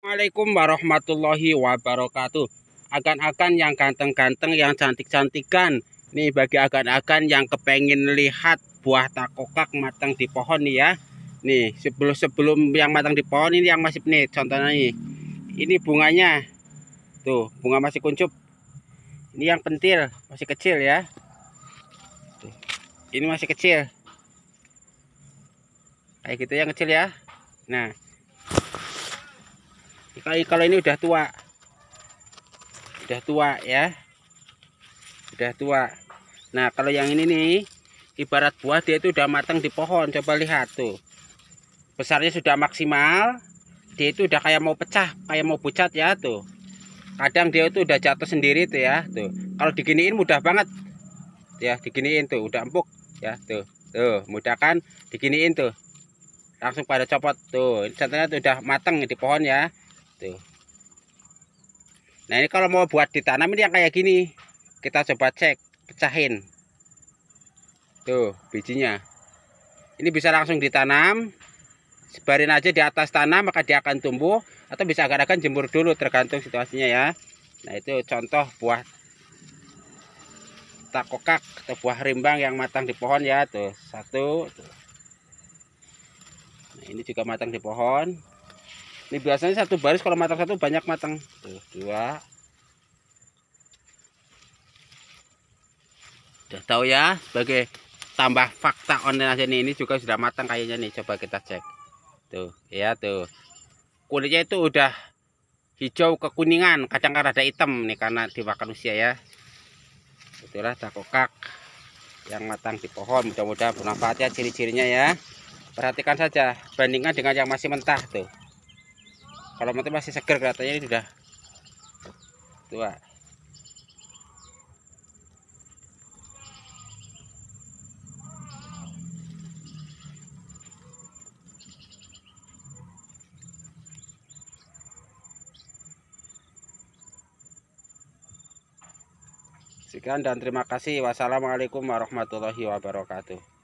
Assalamualaikum warahmatullahi wabarakatuh. Akan-akan yang ganteng-ganteng, yang cantik-cantikan. Nih bagi akan-akan yang kepengen lihat buah takokak matang di pohon nih ya. Nih sebelum sebelum yang matang di pohon ini yang masih nih contohnya nih. Ini bunganya. Tuh bunga masih kuncup. Ini yang pentil masih kecil ya. Tuh. Ini masih kecil. Kayak gitu yang kecil ya. Nah kalau ini udah tua udah tua ya udah tua nah kalau yang ini nih ibarat buah dia itu udah matang di pohon coba lihat tuh besarnya sudah maksimal dia itu udah kayak mau pecah kayak mau pucat ya tuh kadang dia itu udah jatuh sendiri tuh ya tuh kalau diginiin mudah banget ya diginiin tuh udah empuk ya tuh tuh mudah kan diginiin tuh langsung pada copot tuh contohnya tuh udah matang di pohon ya Tuh. Gitu. Nah ini kalau mau buat ditanam ini yang kayak gini. Kita coba cek, pecahin. Tuh bijinya. Ini bisa langsung ditanam. Sebarin aja di atas tanah maka dia akan tumbuh. Atau bisa agak-agak jemur dulu tergantung situasinya ya. Nah itu contoh buah takokak atau buah rimbang yang matang di pohon ya. Tuh satu. Tuh. Nah, ini juga matang di pohon ini biasanya satu baris kalau matang satu banyak matang tuh dua udah tahu ya sebagai tambah fakta online aja nih ini juga sudah matang kayaknya nih coba kita cek tuh ya tuh kulitnya itu udah hijau kekuningan kadang kadang ada hitam nih karena dimakan usia ya itulah cakokak yang matang di pohon mudah-mudahan bermanfaat ya ciri-cirinya ya perhatikan saja bandingkan dengan yang masih mentah tuh kalau mati masih seger katanya ini sudah tua Sekian dan terima kasih. Wassalamualaikum warahmatullahi wabarakatuh.